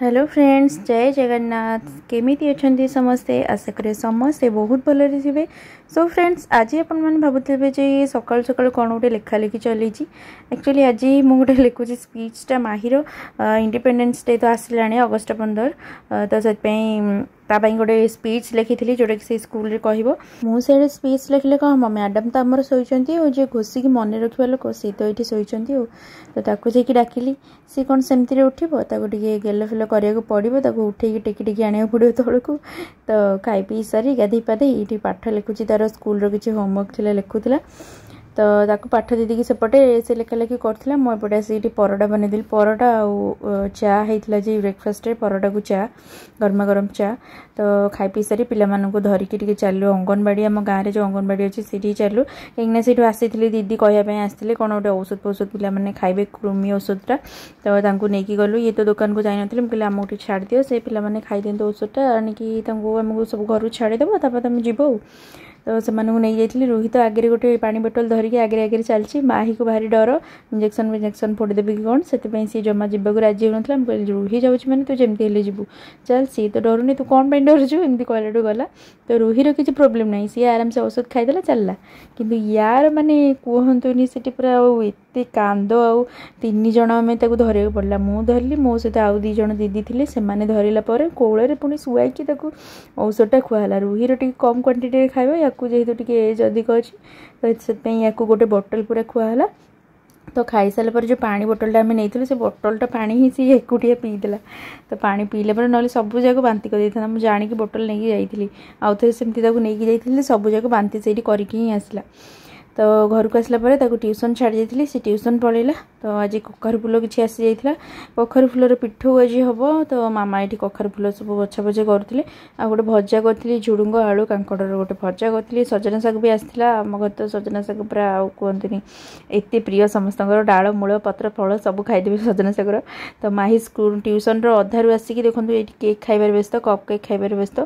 hello friends জয় জগন্নাথ কেমিতি অনেক সমস্তে আশা করে সমস্তে বহুত ভালরে থাকবে সো ফ্রেন্ডস আজ আপনার ভাবুবে যে সকাল সকাল কোণ গোটে লেখালেখি চলেছি একচুয়ালি আজ মু গোটে লেখুছি স্পিচটা মাহির ইন্ডিপেন্ডেন্স ডে তো আসলানি অগস্ট পনেরো তো সেই ତା ପାଇଁ ଗୋଟେ ସ୍ପିଚ୍ ଲେଖିଥିଲି ଯେଉଁଟାକି ସେ ସ୍କୁଲରେ କହିବ ମୁଁ ସେଇଠି ସ୍ପିଚ୍ ଲେଖିଲେ କ'ଣ ହେବ ମ୍ୟାଡ଼ାମ୍ ତ ଆମର ଶୋଇଛନ୍ତି ଆଉ ଯିଏ ଘୋଷିକି ମନେ ରଖିବା ଲୋକ ସିଏ ତ ଏଇଠି ଶୋଇଛନ୍ତି ଆଉ ତ ତାକୁ ଯାଇକି ଡାକିଲି ସେ କ'ଣ ସେମିତିରେ ଉଠିବ ତାକୁ ଟିକେ ଗେଲ ଫେଲ କରିବାକୁ ପଡ଼ିବ ତାକୁ ଉଠେଇକି ଟେକି ଟେକି ଆଣିବାକୁ ପଡ଼ିବ ତଳକୁ ତ ଖାଇ ପିଇ ସାରି ଗାଧୋଇ ପାଧେଇ ଏଇଠି ପାଠ ଲେଖୁଛି ତା'ର ସ୍କୁଲର କିଛି ହୋମୱାର୍କ ଥିଲା ଲେଖୁଥିଲା ତ ତାକୁ ପାଠ ଦିଦିକି ସେପଟେ ସେ ଲେଖାଲେଖି କରୁଥିଲା ମୁଁ ଏପଟେ ଆସିକି ଟିକେ ପରଟା ବନେଇଦେଲି ପରଟା ଆଉ ଚା ହେଇଥିଲା ଯେ ବ୍ରେକଫାଷ୍ଟରେ ପରଟାକୁ ଚା ଗରମା ଗରମ ଚା ତ ଖାଇ ପିଇସାରି ପିଲାମାନଙ୍କୁ ଧରିକି ଟିକେ ଚାଲିଲୁ ଅଙ୍ଗନବାଡ଼ି ଆମ ଗାଁରେ ଯେଉଁ ଅଙ୍ଗନବାଡ଼ି ଅଛି ସେଇଠି ଚାଲିଲୁ କାହିଁକିନା ସେଇଠୁ ଆସିଥିଲି ଦିଦି କହିବା ପାଇଁ ଆସିଥିଲେ କ'ଣ ଗୋଟେ ଔଷଧ ଫୌଷଧ ପିଲାମାନେ ଖାଇବେ କୃମି ଔଷଧଟା ତ ତାଙ୍କୁ ନେଇକି ଗଲୁ ଇଏ ତ ଦୋକାନକୁ ଯାଇନଥିଲେ ମୁଁ କହିଲି ଆମକୁ ଟିକେ ଛାଡ଼ିଦିଅ ସେ ପିଲାମାନେ ଖାଇଦିଅନ୍ତୁ ଔଷଧଟା ଆଣିକି ତାଙ୍କୁ ଆମକୁ ସବୁ ଘରକୁ ଛାଡ଼ିଦେବ ତାପରେ ତୁମେ ଯିବ ଆଉ से नहीं रोहित आगे गोटे पा बोटल धरिक आगे आगे चलती माँ ही को भारी डर इंजेक्शन इंजेक्शन फोड़देवि कि कौन से सी जमा जी राजी हो ना मुझे रोही जाऊँच मैंने तु जमी जी चल सी तो डरू तू कौन डरू एम कहू गला तो रोहर किसी प्रोब्लेम ना सी आराम से औषध खाई चलला कि यार मानने कहतुनि से पूरा ये कांद आनिज आम धरिया पड़ा मुझे मो सहित आउ दीज दीदी थी से धरला कोल पुणी सुखी औषधटा खुआला रोहर टी कम क्वांटीटी खाइब या ୟାକୁ ଯେହେତୁ ଟିକେ ଏଜ୍ ଅଧିକ ଅଛି ତ ସେଥିପାଇଁ ୟାକୁ ଗୋଟେ ବୋଟଲ ପୁରା ଖୁଆହେଲା ତ ଖାଇସାରିଲା ପରେ ଯେଉଁ ପାଣି ବୋଟଲଟା ଆମେ ନେଇଥିଲୁ ସେ ବୋଟଲଟା ପାଣି ହିଁ ସିଏ ଏକୁଟିଆ ପିଇଦେଲା ତ ପାଣି ପିଇଲା ପରେ ନହେଲେ ସବୁଯାକ ବାନ୍ତି କରିଦେଇଥାନ୍ତା ମୁଁ ଜାଣିକି ବୋଟଲ ନେଇକି ଯାଇଥିଲି ଆଉ ଥରେ ସେମିତି ତାକୁ ନେଇକି ଯାଇଥିଲି ସବୁଯାକ ବାନ୍ତି ସେଇଠି କରିକି ହିଁ ଆସିଲା ତ ଘରକୁ ଆସିଲା ପରେ ତାକୁ ଟ୍ୟୁସନ୍ ଛାଡ଼ି ଯାଇଥିଲି ସେ ଟ୍ୟୁସନ୍ ପଳେଇଲା ତ ଆଜି କଖାରୁ ଫୁଲ କିଛି ଆସିଯାଇଥିଲା କଖାରୁ ଫୁଲର ପିଠଉ ଆଜି ହେବ ତ ମାମା ଏଠି କଖାରୁ ଫୁଲ ସବୁ ବଛା ବଛା କରୁଥିଲେ ଆଉ ଗୋଟେ ଭଜା କରିଥିଲି ଝୁଡ଼ୁଙ୍ଗ ଆଳୁ କାଙ୍କଡ଼ର ଗୋଟେ ଭଜା କରିଥିଲି ସଜନା ଶାଗ ବି ଆସିଥିଲା ଆମ ଘରେ ତ ସଜନା ଶାଗ ପୁରା ଆଉ କୁହନ୍ତୁନି ଏତେ ପ୍ରିୟ ସମସ୍ତଙ୍କର ଡାଳ ମୂଳ ପତ୍ର ଫଳ ସବୁ ଖାଇଦେବେ ସଜନା ଶାଗର ତ ମାହି ସ୍କୁଲ୍ ଟ୍ୟୁସନ୍ର ଅଧାରୁ ଆସିକି ଦେଖନ୍ତୁ ଏଇଠି କେକ୍ ଖାଇବାରେ ବ୍ୟସ୍ତ କପ୍ କେକ୍ ଖାଇବାରେ ବ୍ୟସ୍ତ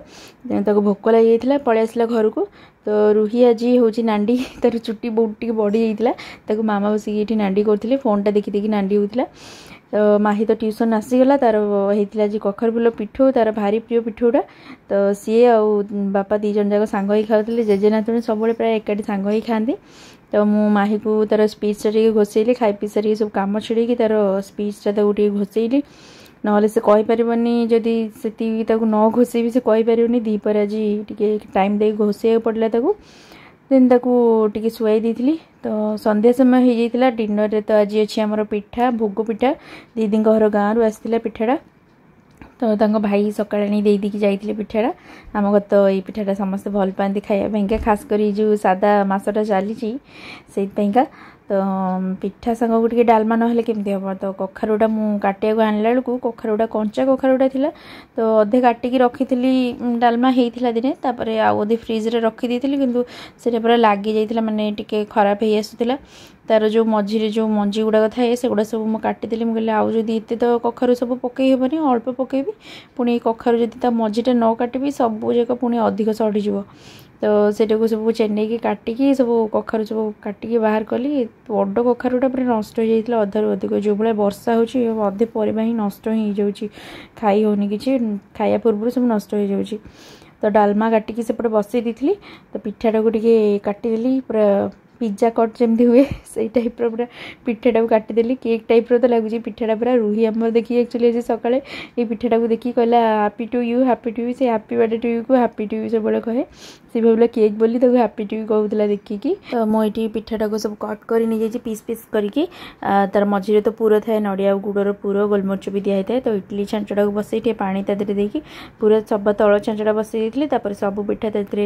ତାକୁ ଭୋକ ଲାଗିଯାଇଥିଲା ପଳେଇ ଆସିଲା ଘରକୁ ତ ରୁହି ଆଜି ହେଉଛି ନାଣ୍ଡି ତାର ଚୁଟି ବହୁତ ଟିକେ ବଢ଼ିଯାଇଥିଲା ତାକୁ ମାମା ବସିକି ଏଠି ନାଣ୍ଡି କରୁଥିଲେ ଫୋନ୍ଟା ଦେଖି ଦେଖି ନାଣ୍ଡି ହେଉଥିଲା ତ ମାହି ତ ଟିଉସନ୍ ଆସିଗଲା ତାର ହେଇଥିଲା ଆଜି କଖରଫୁଲ ପିଠଉ ତାର ଭାରି ପ୍ରିୟ ପିଠଉଟା ତ ସିଏ ଆଉ ବାପା ଦୁଇ ଜଣ ଯାକ ସାଙ୍ଗ ହେଇ ଖାଉଥିଲେ ଜେଜେନାଥଣୀ ସବୁବେଳେ ପ୍ରାୟ ଏକାଠି ସାଙ୍ଗ ହେଇ ଖାଆନ୍ତି ତ ମୁଁ ମାହିକୁ ତାର ସ୍ପିଚ୍ଟା ଟିକେ ଘୋଷେଇଲି ଖାଇ ପିଇ ସାରିକି ସବୁ କାମ ଛିଡ଼େଇକି ତାର ସ୍ପିଚ୍ଟା ତାକୁ ଟିକେ ଘୋଷେଇଲି ନହେଲେ ସେ କହିପାରିବନି ଯଦି ସେତିକି ତାକୁ ନ ଘୋଷେଇବି ସେ କହିପାରିବନି ଦ୍ୱିପରେ ଆଜି ଟିକେ ଟାଇମ୍ ଦେଇକି ଘୋଷେଇବାକୁ ପଡ଼ିଲା ତାକୁ ଦେନ୍ ତାକୁ ଟିକେ ଶୁଆଇ ଦେଇଥିଲି ତ ସନ୍ଧ୍ୟା ସମୟ ହେଇଯାଇଥିଲା ଡିନର୍ରେ ତ ଆଜି ଅଛି ଆମର ପିଠା ଭୋଗ ପିଠା ଦିଦିଙ୍କ ଘର ଗାଁରୁ ଆସିଥିଲା ପିଠାଟା ତ ତାଙ୍କ ଭାଇ ସକାଳେ ଆଣି ଦେଇ ଦେଇକି ଯାଇଥିଲେ ପିଠାଟା ଆମ ଘର ତ ଏଇ ପିଠାଟା ସମସ୍ତେ ଭଲ ପାଆନ୍ତି ଖାଇବା ପାଇଁକା ଖାସ୍ କରି ଯେଉଁ ସାଦା ମାସଟା ଚାଲିଛି ସେଇଥିପାଇଁକା ତ ପିଠା ସାଙ୍ଗକୁ ଟିକେ ଡାଲମା ନହେଲେ କେମିତି ହେବ ତ କଖାରୁଟା ମୁଁ କାଟିବାକୁ ଆଣିଲା ବେଳକୁ କଖାରୁଟା କଞ୍ଚା କଖାରୁଟା ଥିଲା ତ ଅଧେ କାଟିକି ରଖିଥିଲି ଡାଲମା ହେଇଥିଲା ଦିନେ ତାପରେ ଆଉ ଅଧେ ଫ୍ରିଜ୍ରେ ରଖିଦେଇଥିଲି କିନ୍ତୁ ସେଇଟା ପୁରା ଲାଗିଯାଇଥିଲା ମାନେ ଟିକେ ଖରାପ ହେଇ ଆସୁଥିଲା ତାର ଯେଉଁ ମଝିରେ ଯେଉଁ ମଞ୍ଜି ଗୁଡ଼ାକ ଥାଏ ସେଗୁଡ଼ା ସବୁ ମୁଁ କାଟିଦେଲି ମୁଁ କହିଲି ଆଉ ଯଦି ଏତେ ତ କଖାରୁ ସବୁ ପକେଇ ହେବନି ଅଳ୍ପ ପକେଇବି ପୁଣି କଖାରୁ ଯଦି ତା ମଝିଟା ନ କାଟିବି ସବୁଯାକ ପୁଣି ଅଧିକ ସଢ଼ିଯିବ ତ ସେଇଟାକୁ ସବୁ ଚେନେଇକି କାଟିକି ସବୁ କଖାରୁ ସବୁ କାଟିକି ବାହାର କଲି ବଡ଼ କଖାରୁଟା ପୁରା ନଷ୍ଟ ହେଇଯାଇଥିଲା ଅଧାରୁ ଅଧିକ ଯେଉଁଭଳିଆ ବର୍ଷା ହେଉଛି ଅଧେ ପରିବା ହିଁ ନଷ୍ଟ ହିଁ ହେଇଯାଉଛି ଖାଇ ହେଉନି କିଛି ଖାଇବା ପୂର୍ବରୁ ସବୁ ନଷ୍ଟ ହେଇଯାଉଛି ତ ଡାଲମା କାଟିକି ସେପଟେ ବସେଇ ଦେଇଥିଲି ତ ପିଠାଟାକୁ ଟିକେ କାଟିଦେଲି ପୁରା ପିଜା କଟ୍ ଯେମିତି ହୁଏ ସେଇ ଟାଇପ୍ର ପୁରା ପିଠାଟାକୁ କାଟିଦେଲି କେକ୍ ଟାଇପ୍ର ତ ଲାଗୁଛି ପିଠାଟା ପୁରା ରୁହି ଆମର ଦେଖିକି ଆକ୍ଚୁଆଲି ଆଜି ସକାଳେ ଏଇ ପିଠାଟାକୁ ଦେଖିକି କହିଲା happy to you happy to you ସେ ହାପି ବାର୍ଥଡେ ଟୁ ୟୁକୁ ହାପି ଟୁ ୟୁ ସବୁବେଳେ କହେ ସେ ଭାବିଲା କେକ୍ ବୋଲି ତାକୁ ହାପି ଟୁ ୟୁ କହୁଥିଲା ଦେଖିକି ତ ମୁଁ ଏଠି ପିଠାଟାକୁ ସବୁ କଟ୍ କରି ନେଇଯାଇଛି ପିସ୍ ପିସ୍ କରିକି ତାର ମଝିରେ ତ ପୁର ଥାଏ ନଡ଼ିଆ ଗୁଡ଼ର ପୁର ଗୋଲମରିଚ ବି ଦିଆହେଇଥାଏ ତ ଇଟିଲି ଛାଞ୍ଚଟାକୁ ବସେଇ ଟିକେ ପାଣି ତା ଦେହରେ ଦେଇକି ପୁରା ସବା ତଳ ଛାଞ୍ଚଟା ବସେଇ ଦେଇଥିଲି ତାପରେ ସବୁ ପିଠା ତା ଦେହରେ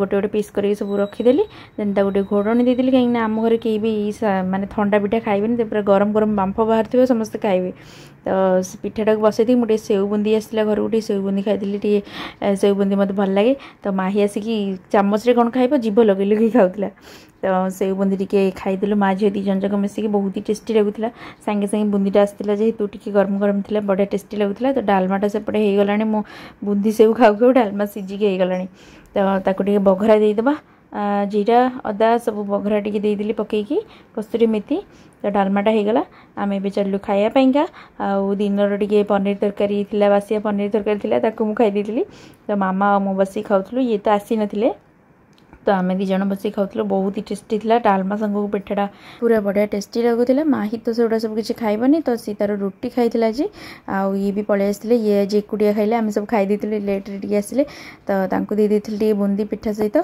ଗୋଟେ ଗୋଟେ ପିସ୍ କରିକି ସବୁ ରଖିଦେଲି ଦେନ୍ ତାକୁ ଟିକେ ଘୋଡ଼ ତରଣୀ ଦେଇଥିଲି କାହିଁକିନା ଆମ ଘରେ କେହି ବି ମାନେ ଥଣ୍ଡା ପିଠା ଖାଇବେନି ତ ପୁରା ଗରମ ଗରମ ବାମ୍ଫ ବାହାରୁଥିବ ସମସ୍ତେ ଖାଇବେ ତ ସେ ପିଠାଟାକୁ ବସାଇ ଦେଇକି ମୁଁ ଟିକେ ସେଉ ବୁନ୍ଦି ଆସିଥିଲା ଘରକୁ ଟିକେ ସେଉ ବୁନ୍ଦି ଖାଇଥିଲି ଟିକେ ସେଉ ବୁନ୍ଦି ମୋତେ ଭଲ ଲାଗେ ତ ମାହି ଆସିକି ଚାମଚରେ କ'ଣ ଖାଇବ ଜିଭ ଲଗେଇ ଲଗେଇ ଖାଉଥିଲା ତ ସେଉ ବୁନ୍ଦି ଟିକେ ଖାଇଦେଲୁ ମା ଝିଅ ଦୁଇ ଜଣ ଯାକ ମିଶିକି ବହୁତ ହି ଟେଷ୍ଟି ଲାଗୁଥିଲା ସାଙ୍ଗେ ସାଙ୍ଗେ ବୁନ୍ଦିଟା ଆସିଥିଲା ଯେହେତୁ ଟିକେ ଗରମ ଗରମ ଥିଲା ବଢ଼ିଆ ଟେଷ୍ଟି ଲାଗୁଥିଲା ତ ଡାଲମାଟା ସେପଟେ ହେଇଗଲାଣି ମୁଁ ବୁନ୍ଦି ସେଉ ଖାଉ ଖାଉ ଡାଲମା ସିଝିକି ହେଇଗଲାଣି ତ ତାକୁ ଟିକେ ବଘରା ଦେଇଦେବା ଜିରା ଅଦା ସବୁ ବଘରା ଟିକେ ଦେଇଦେଲି ପକାଇକି କସ୍ତୁରୀ ମେଥି ତ ଡାଲମାଟା ହେଇଗଲା ଆମେ ଏବେ ଚାଲିଲୁ ଖାଇବା ପାଇଁକା ଆଉ ଦିନର ଟିକେ ପନିର ତରକାରୀ ଥିଲା ବାସିଆ ପନିର ତରକାରୀ ଥିଲା ତାକୁ ମୁଁ ଖାଇ ଦେଇଥିଲି ତ ମାମା ଆଉ ମୁଁ ବସିକି ଖାଉଥିଲୁ ଇଏ ତ ଆସିନଥିଲେ ତ ଆମେ ଦୁଇ ଜଣ ବସିକି ଖାଉଥିଲୁ ବହୁତ ହି ଟେଷ୍ଟି ଥିଲା ଡାଲମା ସାଙ୍ଗକୁ ପିଠାଟା ପୁରା ବଢ଼ିଆ ଟେଷ୍ଟି ଲାଗୁଥିଲା ମାହି ତ ସେଗୁଡ଼ା ସବୁ କିଛି ଖାଇବନି ତ ସିଏ ତାର ରୁଟି ଖାଇଥିଲା ଆଜି ଆଉ ଇଏ ବି ପଳେଇ ଆସିଥିଲେ ଇଏ ଆଜି ଏକୁଟିଆ ଖାଇଲେ ଆମେ ସବୁ ଖାଇ ଦେଇଥିଲୁ ଲେଟ୍ରେ ଟିକେ ଆସିଲେ ତ ତାଙ୍କୁ ଦେଇ ଦେଇଥିଲି ଟିକେ ବୁନ୍ଦି ପିଠା ସହିତ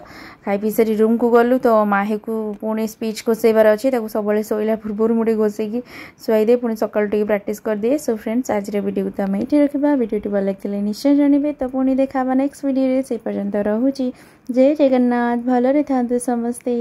ଖାଇ ପିଇ ସାରି ରୁମ୍କୁ ଗଲୁ ତ ମାହିକୁ ପୁଣି ସ୍ପିଚ୍ ଘୋଷେଇବାର ଅଛି ତାକୁ ସବୁବେଳେ ଶୋଇଲା ପୂର୍ବରୁ ମୁଁ ଟିକେ ଘୋଷେଇକି ଶୁଆଇଦିଏ ପୁଣି ସକାଳୁ ଟିକେ ପ୍ରାକ୍ଟିସ୍ କରିଦିଏ ସୋ ଫ୍ରେଣ୍ଡସ୍ ଆଜିର ଭିଡ଼ିଓକୁ ଆମେ ଏଇଠି ରଖିବା ଭିଡ଼ିଓଟି ଭଲ ଲାଗିଥିଲେ ନିଶ୍ଚୟ ଜାଣିବେ ତ ପୁଣି ଦେଖା ହେବା ନେକ୍ସଟ ଭିଡ଼ିଓରେ ସେ ପର୍ଯ୍ୟନ୍ତ ରହୁଛି जय जगन्नाथ भलरे था समस्ते